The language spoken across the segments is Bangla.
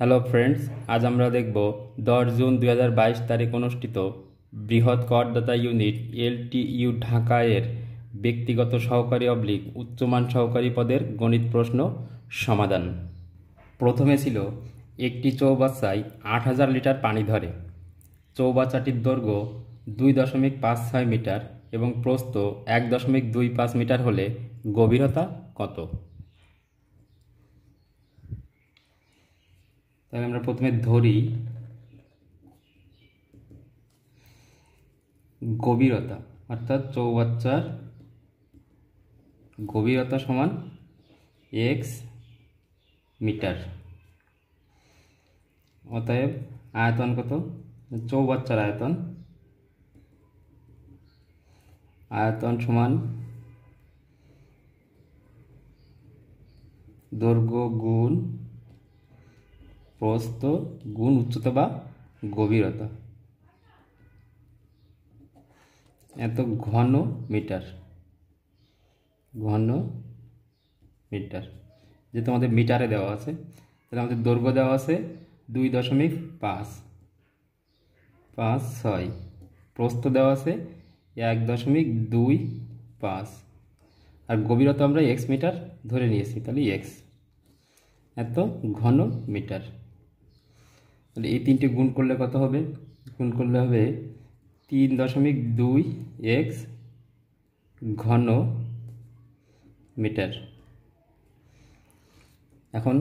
হ্যালো ফ্রেন্ডস আজ আমরা দেখব দশ জুন দুই তারিখ অনুষ্ঠিত বৃহৎ করদাতা ইউনিট এলটিইউ এর ব্যক্তিগত সহকারী অবলিক উচ্চমান সহকারী পদের গণিত প্রশ্ন সমাধান প্রথমে ছিল একটি চৌবাচ্চায় আট হাজার লিটার পানি ধরে চৌবাচ্চাটির দৈর্ঘ্য দুই দশমিক পাঁচ ছয় মিটার এবং প্রস্থ এক দশমিক দুই পাঁচ মিটার হলে গভীরতা কত তাহলে আমরা প্রথমে ধরি গভীরতা অর্থাৎ চৌবাচ্চার গভীরতা সমান এক্স মিটার অতএব আয়তন কত চৌবাচ্চার আয়তন আয়তন সমান দৈর্ঘ্য গুণ প্রস্থ গুণ উচ্চতা বা গভীরতা এত ঘন মিটার ঘন মিটার যে আমাদের মিটারে দেওয়া আছে তাহলে আমাদের দৈর্ঘ্য দেওয়া আছে দুই দশমিক পাঁচ পাঁচ ছয় প্রস্থ দেওয়া আছে এক দশমিক দুই পাঁচ আর গভীরতা আমরা এক্স মিটার ধরে নিয়েছি তাহলে এক্স এত ঘন মিটার তাহলে এই তিনটি গুণ করলে কত হবে গুণ করলে হবে তিন দশমিক দুই এক্স ঘন মিটার এখন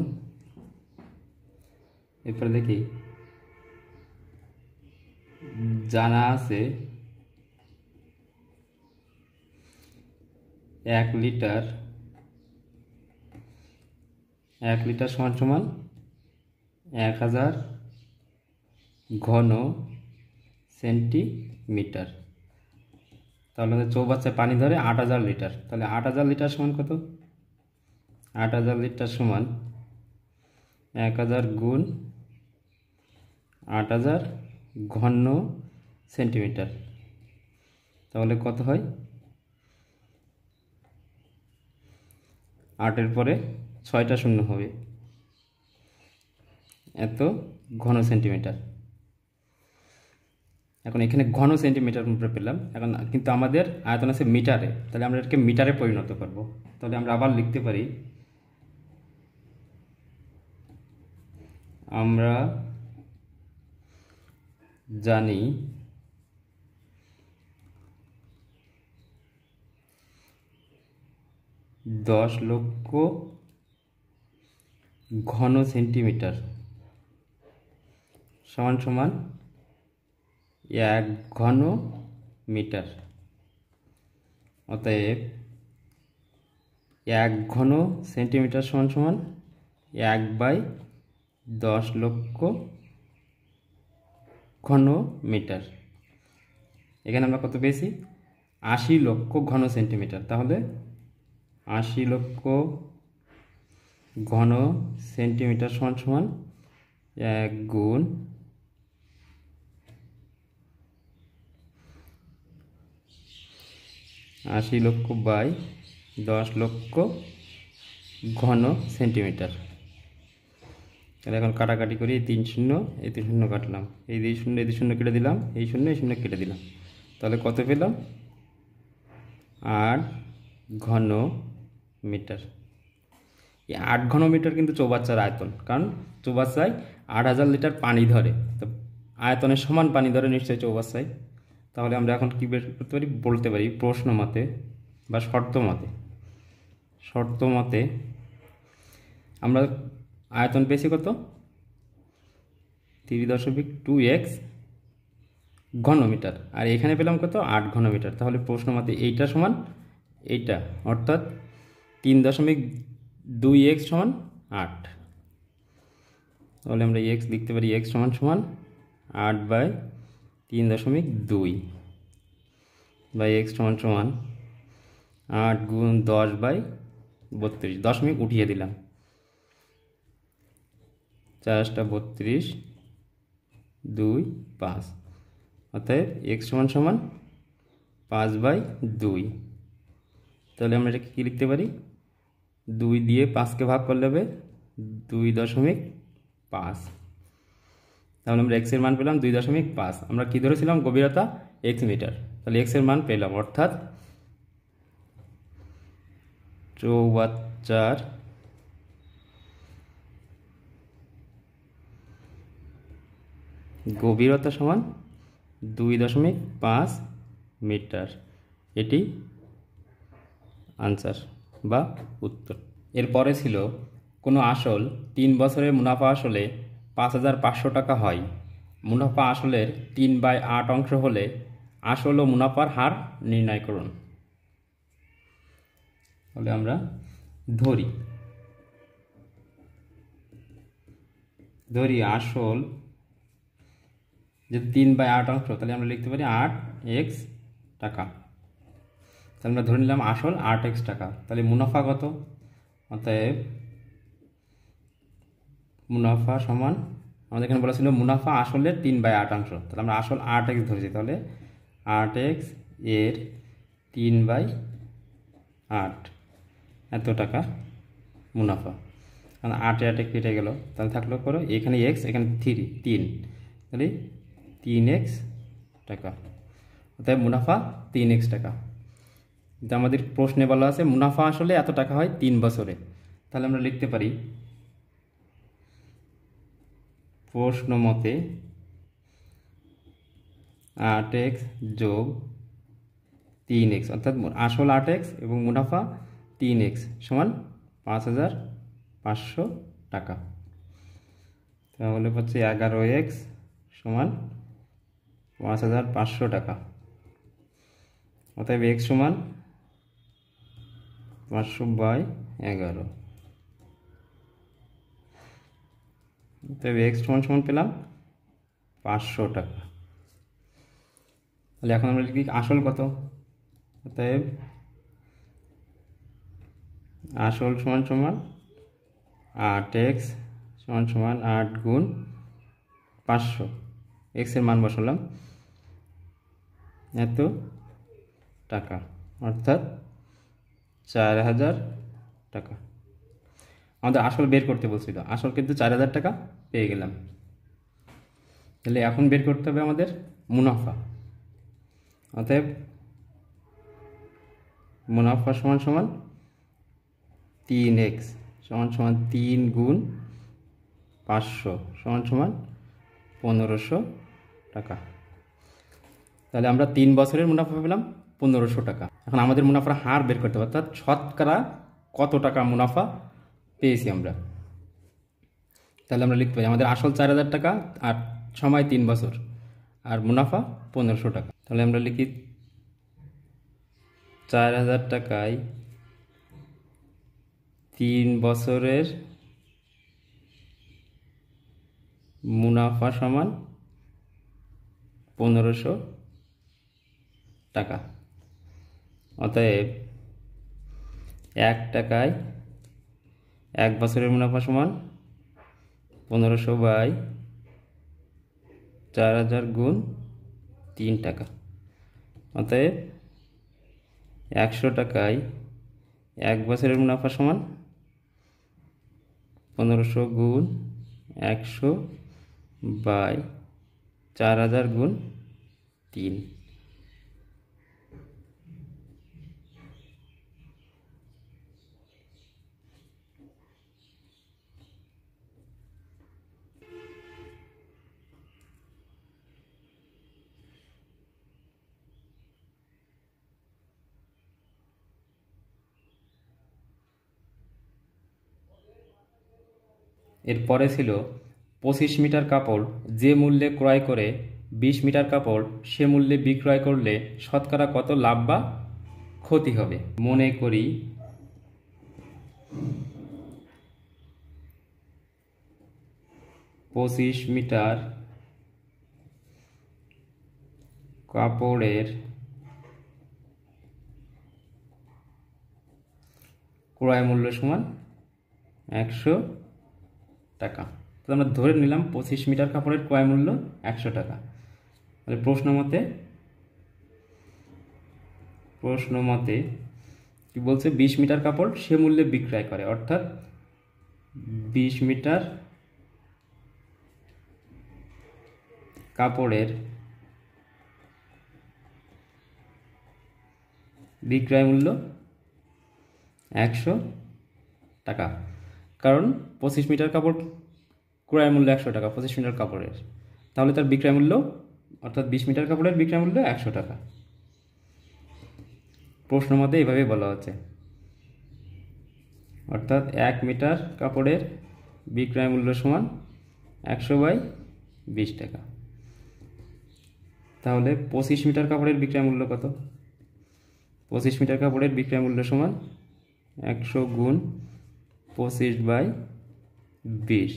এরপরে দেখি জানা আছে এক লিটার এক লিটার সমান সমান এক হাজার ঘন সেন্টিমিটার তাহলে আমাদের চৌবাচ্চায় পানি ধরে আট হাজার লিটার তাহলে আট হাজার লিটার সমান কত আট হাজার লিটার সমান এক হাজার গুণ আট হাজার ঘন সেন্টিমিটার তাহলে কত হয় আটের পরে ছয়টা শূন্য হবে এত ঘন সেন্টিমিটার এখন এখানে ঘন সেন্টিমিটার উপরে পেলাম এখন কিন্তু আমাদের আয়তন আছে মিটারে তাহলে আমরা এটাকে মিটারে পরিণত করব তাহলে আমরা আবার লিখতে পারি আমরা জানি দশ লক্ষ ঘন সেন্টিমিটার সমান সমান এক ঘন মিটার অতএব এক ঘন সেন্টিমিটার সমান সমান এক বাই দশ লক্ষ ঘন মিটার এখানে আমরা কত পেয়েছি আশি লক্ষ ঘন সেন্টিমিটার তাহলে আশি লক্ষ ঘন সেন্টিমিটার সমান সমান এক গুণ আশি লক্ষ বাই দশ লক্ষ ঘন সেন্টিমিটার তাহলে এখন কাটাকাটি করি তিন শূন্য এই তিন শূন্য কাটলাম এই দুই শূন্য এই দুই শূন্য কেটে দিলাম এই শূন্য এই শূন্য কেটে দিলাম তাহলে কত পেলাম আট ঘন মিটার এই আট ঘন মিটার কিন্তু চৌবাচ্চার আয়তন কারণ চৌবাচ্চায় আট হাজার লিটার পানি ধরে তো আয়তনের সমান পানি ধরে নিশ্চয়ই চৌবাচ্চায় তাহলে আমরা এখন কী বের করতে পারি বলতে পারি প্রশ্ন মতে বা শর্ত মতে শর্ত মতে আমরা আয়তন পেয়েছি কত তিরিশ দশমিক টু এক্স ঘনমিটার আর এখানে পেলাম কত আট ঘনমিটার তাহলে প্রশ্ন মতে এইটা সমান এইটা অর্থাৎ তিন দশমিক দুই এক্স সমান আট তাহলে আমরা এক্স লিখতে পারি এক্স সমান সমান আট বাই তিন দশমিক দুই বাই এক্স সমান সমান আট গুণ দশ বাই বত্রিশ দশমিক উঠিয়ে দিলাম চারটা বত্রিশ দুই পাঁচ অতএব এক্স সমান সমান পাঁচ বাই দুই তাহলে আমরা এটা কী লিখতে পারি দুই দিয়ে পাঁচকে ভাগ করলে হবে দুই দশমিক পাঁচ তাহলে আমরা এক্সের মান পেলাম দুই দশমিক পাঁচ আমরা কী ধরেছিলাম গভীরতা এক্স মিটার তাহলে এক্সের মান পেলাম অর্থাৎ চৌবাচ্চার গভীরতা সমান দুই দশমিক পাঁচ মিটার এটি আনসার বা উত্তর এরপরে ছিল কোনো আসল তিন বছরের মুনাফা আসলে পাঁচ হাজার পাঁচশো টাকা হয় মুনাফা আসলের তিন বাই আট অংশ হলে আসল ও মুনাফার হার নির্ণয় করুন তাহলে আমরা ধরি ধরি আসল যে তিন বাই আট অংশ তাহলে আমরা লিখতে পারি আট এক্স টাকা তাহলে আমরা ধরে নিলাম আসল আট এক্স টাকা তাহলে মুনাফা কত অতএব মুনাফা সমান আমাদের এখানে বলা ছিল মুনাফা আসলে তিন বাই আটাংশ তাহলে আমরা আসল আট এক্স ধরেছি তাহলে আট এক্স এর তিন বাই আট এত টাকা মুনাফা কারণ আটে আটে কেটে গেল তাহলে থাকলো করো এখানে এক্স এখানে থ্রি তিন তাহলে তিন এক্স টাকা তাই মুনাফা তিন এক্স টাকা কিন্তু আমাদের প্রশ্নে বলা আছে মুনাফা আসলে এত টাকা হয় তিন বছরে তাহলে আমরা লিখতে পারি প্রশ্ন মতে আট এক্স যোগ তিন এক্স অর্থাৎ আসল আট এক্স এবং মুনাফা তিন এক্স সমান পাঁচ হাজার পাঁচশো টাকা তাহলে হচ্ছে এগারো এক্স সমান পাঁচ হাজার পাঁচশো টাকা অতএব এক্স সমান পাঁচশো বাই এগারো তবে এক্স সমান সমান পেলাম পাঁচশো টাকা তাহলে এখন আমরা লিখি আসল কত অতএব আসল সমান সমান আট এক্স সমান সমান আট গুণ পাঁচশো এক্সের মান বসালাম এত টাকা অর্থাৎ চার হাজার টাকা আমাদের আসল বের করতে বলছিল আসল কিন্তু চার হাজার টাকা পেয়ে গেলাম তাহলে এখন বের করতে হবে আমাদের মুনাফা অতএব মুনাফা সমান সমান তিন এক্স সমান সমান তিন গুণ পাঁচশো সমান সমান পনেরোশো টাকা তাহলে আমরা তিন বছরের মুনাফা পেলাম পনেরোশো টাকা এখন আমাদের মুনাফার হার বের করতে হবে অর্থাৎ শতকরা কত টাকা মুনাফা পেয়েছি আমরা তাহলে আমরা লিখতে পারি আমাদের আসল চার হাজার টাকা আর সময় তিন বছর আর মুনাফা পনেরোশো টাকা তাহলে আমরা লিখি চার হাজার টাকায় তিন বছরের মুনাফা সমান পনেরোশো টাকা অতএব এক টাকায় এক বছরের মুনাফা সমান পনেরোশো বাই চার হাজার গুণ তিন টাকা অতএব একশো টাকায় এক বছরের মুনাফা সমান পনেরোশো গুণ একশো বাই চার হাজার গুণ তিন এরপরে ছিল পঁচিশ মিটার কাপড় যে মূল্যে ক্রয় করে ২০ মিটার কাপড় সে মূল্যে বিক্রয় করলে শতকরা কত লাভ বা ক্ষতি হবে মনে করি পঁচিশ মিটার কাপড়ের ক্রয় মূল্য সমান একশো টাকা তো আমরা ধরে নিলাম পঁচিশ মিটার কাপড়ের ক্রয় মূল্য একশো টাকা তাহলে প্রশ্ন মতে প্রশ্ন মতে কি বলছে বিশ মিটার কাপড় সে মূল্যে বিক্রয় করে অর্থাৎ বিশ মিটার কাপড়ের বিক্রয় মূল্য একশো টাকা কারণ পঁচিশ মিটার কাপড় ক্রয় মূল্য একশো টাকা পঁচিশ মিটার কাপড়ের তাহলে তার বিক্রয় মূল্য অর্থাৎ বিশ মিটার কাপড়ের বিক্রয় মূল্য একশো টাকা প্রশ্ন মতে এইভাবে বলা হচ্ছে অর্থাৎ এক মিটার কাপড়ের বিক্রয় মূল্য সমান একশো বাই বিশ টাকা তাহলে পঁচিশ মিটার কাপড়ের বিক্রয় মূল্য কত পঁচিশ মিটার কাপড়ের বিক্রয় মূল্য সমান একশো গুণ পঁচিশ বাই বিশ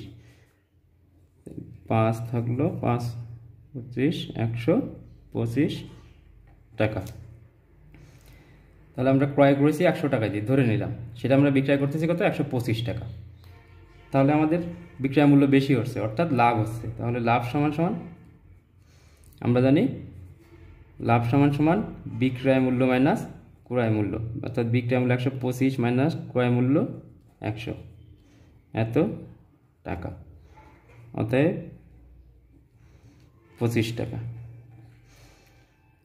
পাঁচ থাকলো পাঁচ পঁচিশ একশো পঁচিশ টাকা তাহলে আমরা ক্রয় করেছি একশো টাকা দিয়ে ধরে নিলাম সেটা আমরা বিক্রয় করতেছি কত একশো পঁচিশ টাকা তাহলে আমাদের বিক্রয় মূল্য বেশি হচ্ছে অর্থাৎ লাভ হচ্ছে তাহলে লাভ সমান সমান আমরা জানি লাভ সমান সমান বিক্রয় মূল্য মাইনাস ক্রয় মূল্য অর্থাৎ বিক্রয় মূল্য একশো পঁচিশ মাইনাস ক্রয় মূল্য একশো এত টাকা অতএব পঁচিশ টাকা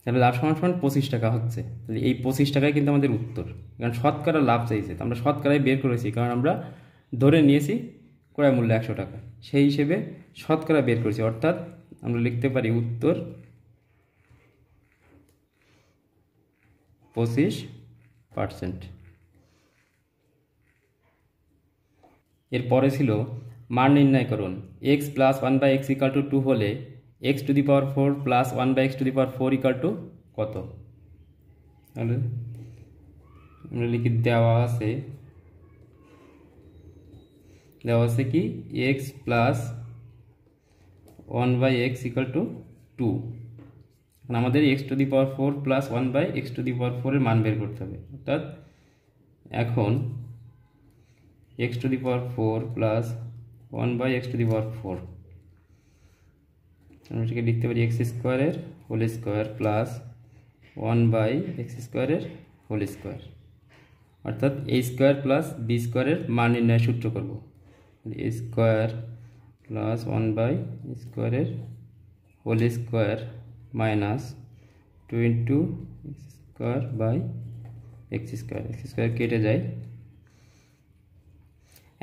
তাহলে লাভ সমান সমান পঁচিশ টাকা হচ্ছে তাহলে এই পঁচিশ টাকাই কিন্তু আমাদের উত্তর কারণ শতকরা লাভ চাইছে তো আমরা শতকরাই বের করেছি কারণ আমরা ধরে নিয়েছি ক্রয় মূল্য একশো টাকা সেই হিসেবে শতকরা বের করেছি অর্থাৎ আমরা লিখতে পারি উত্তর পঁচিশ পার্সেন্ট এরপরে ছিল মান নির্ণয় করুন x plus one by x equal to two হলে x to the power four plus one by x to the power four equal to কত তাহলে আমরা লিখি দেওয়া আছে দেওয়া আছে কি x plus one by x equal to two আমাদের x to the power four plus one by x to the power ফোরের মান বের করতে হবে অর্থাৎ এখন x to the power 4 plus one by x to the power four আমরা এটাকে লিখতে পারি এক্স স্কোয়ারের whole square plus one by x স্কোয়ারের হোল স্কোয়ার অর্থাৎ এ স্কোয়ার প্লাস বি স্কোয়ারের মান নির্ণয় সূত্র করব a square plus one by স্কোয়ারের whole square minus two into x square by x square x square কেটে যায়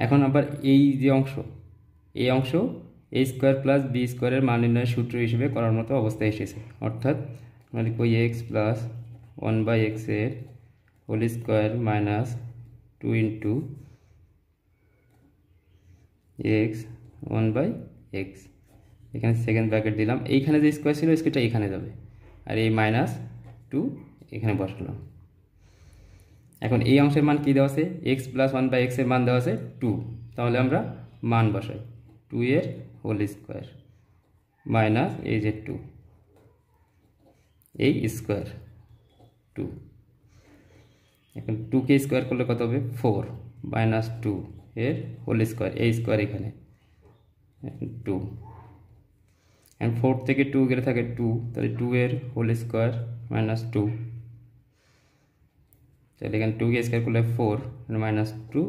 এখন আবার এই যে অংশ এই অংশ এ স্কোয়ার প্লাস বি স্কোয়ারের মান নির্ণয়ের সূত্র হিসেবে করার মতো অবস্থায় এসেছে অর্থাৎ আমরা লিখব এক্স প্লাস ওয়ান বাই এক্সের whole square minus two into x one by x এখানে সেকেন্ড ব্র্যাকেট দিলাম এইখানে যে স্কোয়ার ছিল স্কোয়ারটা এখানে যাবে আর এই মাইনাস টু এখানে বসালাম এখন এই অংশের মান কী দেওয়া আছে এক্স প্লাস ওয়ান বাই এক্সের মান দেওয়া আছে টু তাহলে আমরা মান বসাই টু এর হোল স্কোয়ার মাইনাস এই যে টু এই স্কোয়ার টু এখন টুকে স্কোয়ার করলে কত হবে ফোর মাইনাস টু এর হোল স্কোয়ার এই স্কোয়ার এখানে টু অ্যান্ড ফোর থেকে টু গেলে থাকে টু তাহলে টু এর হোল স্কোয়ার মাইনাস টু তাহলে এখানে টুকে স্কোয়ার করলে ফোর মাইনাস টু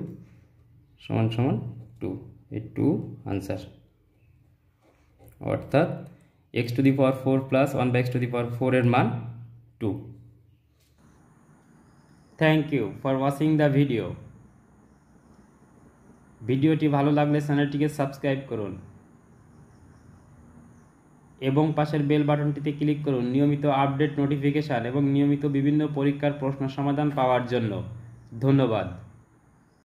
সমান সমান টু এই টু আনসার অর্থাৎ x to the power four plus one by x to the power ফোরের মান two thank you for watching the video ভিডিওটি ভালো লাগলে চ্যানেলটিকে সাবস্ক্রাইব করুন এবং পাশের বেল বাটনটিতে ক্লিক করুন নিয়মিত আপডেট নোটিফিকেশান এবং নিয়মিত বিভিন্ন পরীক্ষার প্রশ্ন সমাধান পাওয়ার জন্য ধন্যবাদ